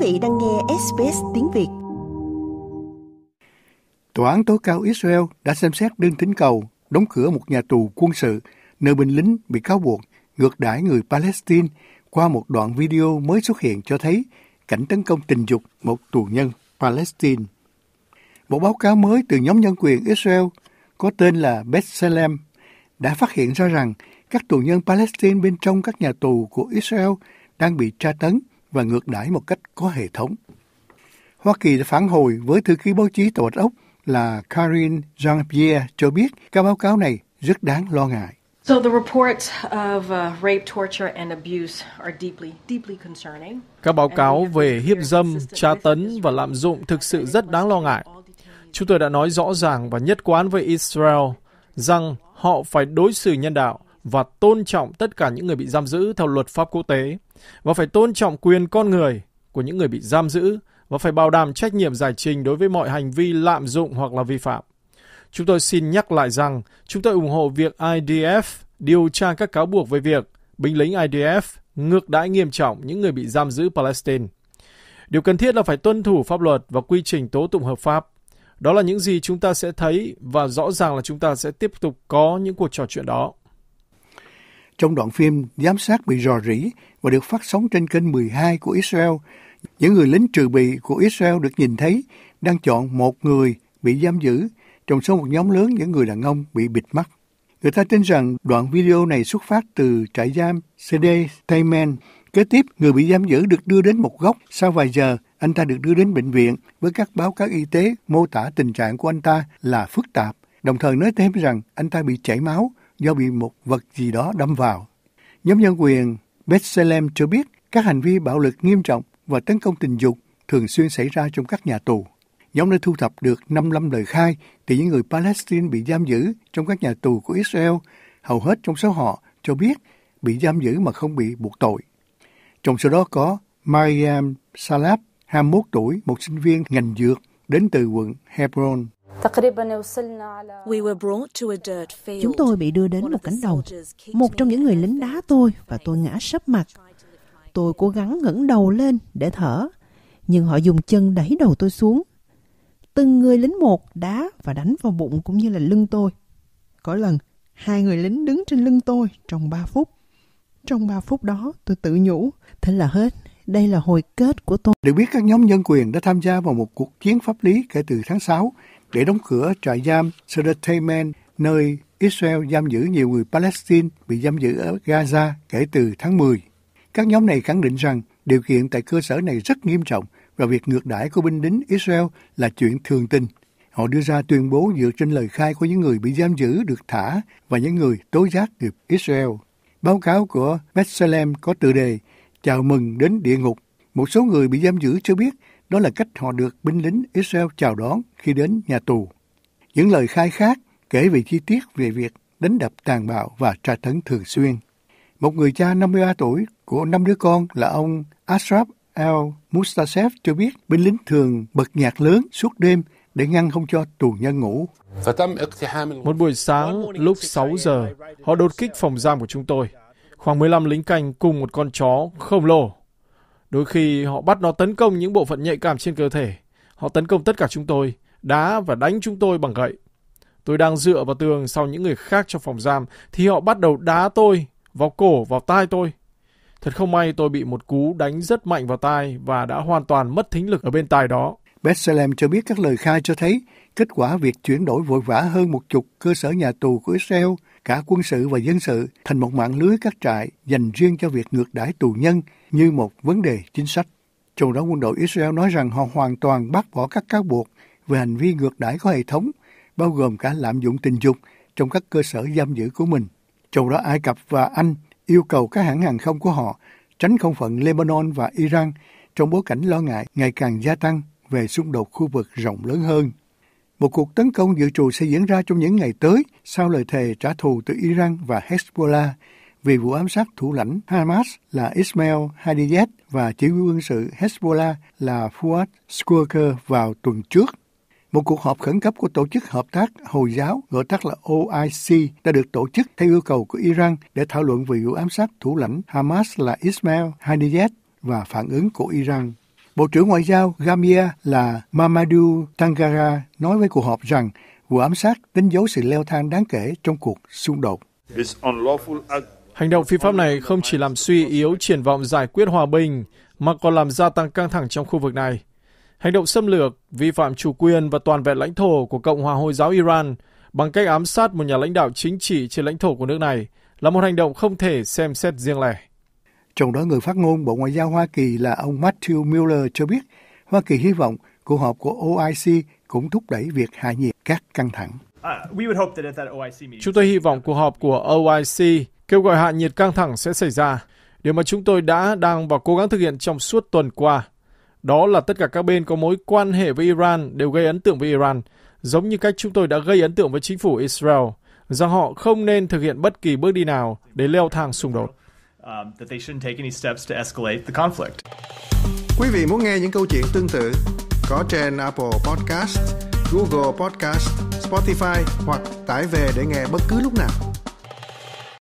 Quý vị đang nghe SBS tiếng Việt. Tòa án tối cao Israel đã xem xét đơn tính cầu đóng cửa một nhà tù quân sự nơi binh lính bị cáo buộc ngược đãi người Palestine qua một đoạn video mới xuất hiện cho thấy cảnh tấn công tình dục một tù nhân Palestine. Một báo cáo mới từ nhóm nhân quyền Israel có tên là Bethlehem đã phát hiện ra rằng các tù nhân Palestine bên trong các nhà tù của Israel đang bị tra tấn – và ngược đãi một cách có hệ thống. Hoa Kỳ đã phản hồi với thư ký báo chí Tòa Bạch Ốc là Karin Jean-Pierre cho biết các báo cáo này rất đáng lo ngại. Uh, các báo cáo về hiếp dâm, tra tấn và lạm dụng thực sự rất đáng lo ngại. Chúng tôi đã nói rõ ràng và nhất quán với Israel rằng họ phải đối xử nhân đạo và tôn trọng tất cả những người bị giam giữ theo luật pháp quốc tế và phải tôn trọng quyền con người của những người bị giam giữ và phải bảo đảm trách nhiệm giải trình đối với mọi hành vi lạm dụng hoặc là vi phạm. Chúng tôi xin nhắc lại rằng chúng tôi ủng hộ việc IDF điều tra các cáo buộc về việc binh lính IDF ngược đãi nghiêm trọng những người bị giam giữ Palestine. Điều cần thiết là phải tuân thủ pháp luật và quy trình tố tụng hợp pháp. Đó là những gì chúng ta sẽ thấy và rõ ràng là chúng ta sẽ tiếp tục có những cuộc trò chuyện đó. Trong đoạn phim giám sát bị rò rỉ và được phát sóng trên kênh 12 của Israel, những người lính trừ bị của Israel được nhìn thấy đang chọn một người bị giam giữ trong số một nhóm lớn những người đàn ông bị bịt mắt. Người ta tin rằng đoạn video này xuất phát từ trại giam CD Tayman. Kế tiếp, người bị giam giữ được đưa đến một góc. Sau vài giờ, anh ta được đưa đến bệnh viện với các báo cáo y tế mô tả tình trạng của anh ta là phức tạp. Đồng thời nói thêm rằng anh ta bị chảy máu do bị một vật gì đó đâm vào. Nhóm nhân quyền Bethlehem cho biết các hành vi bạo lực nghiêm trọng và tấn công tình dục thường xuyên xảy ra trong các nhà tù. Nhóm đã thu thập được 55 lời khai từ những người Palestine bị giam giữ trong các nhà tù của Israel. Hầu hết trong số họ cho biết bị giam giữ mà không bị buộc tội. Trong số đó có Mariam Salab, 21 tuổi, một sinh viên ngành dược đến từ quận Hebron. Chúng tôi bị đưa đến một cánh đồng. Một trong những người lính đá tôi và tôi ngã sấp mặt. Tôi cố gắng ngẩng đầu lên để thở, nhưng họ dùng chân đẩy đầu tôi xuống. Từng người lính một đá và đánh vào bụng cũng như là lưng tôi. Có lần, hai người lính đứng trên lưng tôi trong ba phút. Trong ba phút đó, tôi tự nhủ, thế là hết, đây là hồi kết của tôi. Được biết các nhóm nhân quyền đã tham gia vào một cuộc chiến pháp lý kể từ tháng 6 để đóng cửa trại giam Sedertayman, nơi Israel giam giữ nhiều người Palestine bị giam giữ ở Gaza kể từ tháng 10. Các nhóm này khẳng định rằng điều kiện tại cơ sở này rất nghiêm trọng và việc ngược đãi của binh lính Israel là chuyện thường tình. Họ đưa ra tuyên bố dựa trên lời khai của những người bị giam giữ được thả và những người tố giác được Israel. Báo cáo của Bethlehem có tựa đề Chào mừng đến địa ngục. Một số người bị giam giữ cho biết đó là cách họ được binh lính Israel chào đón khi đến nhà tù. Những lời khai khác kể về chi tiết về việc đánh đập tàn bạo và tra tấn thường xuyên. Một người cha 53 tuổi của năm đứa con là ông Ashraf al Mustasef cho biết binh lính thường bật nhạc lớn suốt đêm để ngăn không cho tù nhân ngủ. Một buổi sáng lúc 6 giờ, họ đột kích phòng giam của chúng tôi. Khoảng 15 lính canh cùng một con chó khổng lồ Đôi khi họ bắt nó tấn công những bộ phận nhạy cảm trên cơ thể. Họ tấn công tất cả chúng tôi, đá và đánh chúng tôi bằng gậy. Tôi đang dựa vào tường sau những người khác trong phòng giam thì họ bắt đầu đá tôi, vào cổ, vào tai tôi. Thật không may tôi bị một cú đánh rất mạnh vào tai và đã hoàn toàn mất thính lực ở bên tai đó. Bethlehem cho biết các lời khai cho thấy kết quả việc chuyển đổi vội vã hơn một chục cơ sở nhà tù của Israel, cả quân sự và dân sự, thành một mạng lưới các trại dành riêng cho việc ngược đãi tù nhân như một vấn đề chính sách. Trong đó quân đội Israel nói rằng họ hoàn toàn bác bỏ các cáo buộc về hành vi ngược đãi có hệ thống, bao gồm cả lạm dụng tình dục trong các cơ sở giam giữ của mình. Trong đó Ai Cập và Anh yêu cầu các hãng hàng không của họ tránh không phận Lebanon và Iran trong bối cảnh lo ngại ngày càng gia tăng về xung đột khu vực rộng lớn hơn. Một cuộc tấn công dự trù sẽ diễn ra trong những ngày tới sau lời thề trả thù từ Iran và Hezbollah vì vụ ám sát thủ lãnh Hamas là Ismail Haniyeh và chỉ huy quân sự Hezbollah là Fuad Shkurker vào tuần trước. Một cuộc họp khẩn cấp của Tổ chức Hợp tác Hồi giáo, gọi tắt là OIC, đã được tổ chức theo yêu cầu của Iran để thảo luận về vụ ám sát thủ lãnh Hamas là Ismail Haniyeh và phản ứng của Iran. Bộ trưởng Ngoại giao Gambia là Mamadou Tangara nói với cuộc họp rằng vụ ám sát đánh dấu sự leo thang đáng kể trong cuộc xung đột. This unlawful act Hành động phi pháp này không chỉ làm suy yếu triển vọng giải quyết hòa bình, mà còn làm gia tăng căng thẳng trong khu vực này. Hành động xâm lược, vi phạm chủ quyền và toàn vẹn lãnh thổ của Cộng hòa Hồi giáo Iran bằng cách ám sát một nhà lãnh đạo chính trị trên lãnh thổ của nước này là một hành động không thể xem xét riêng lẻ. Trong đó người phát ngôn Bộ Ngoại giao Hoa Kỳ là ông Matthew Miller cho biết Hoa Kỳ hy vọng cuộc họp của OIC cũng thúc đẩy việc hạ nhiệt các căng thẳng. Uh, Chúng tôi hy vọng cuộc họp của OIC kêu gọi hạ nhiệt căng thẳng sẽ xảy ra, điều mà chúng tôi đã đang và cố gắng thực hiện trong suốt tuần qua. Đó là tất cả các bên có mối quan hệ với Iran đều gây ấn tượng với Iran, giống như cách chúng tôi đã gây ấn tượng với chính phủ Israel, rằng họ không nên thực hiện bất kỳ bước đi nào để leo thang xung đột. Um, Quý vị muốn nghe những câu chuyện tương tự có trên Apple Podcast, Google Podcast, Spotify hoặc tải về để nghe bất cứ lúc nào.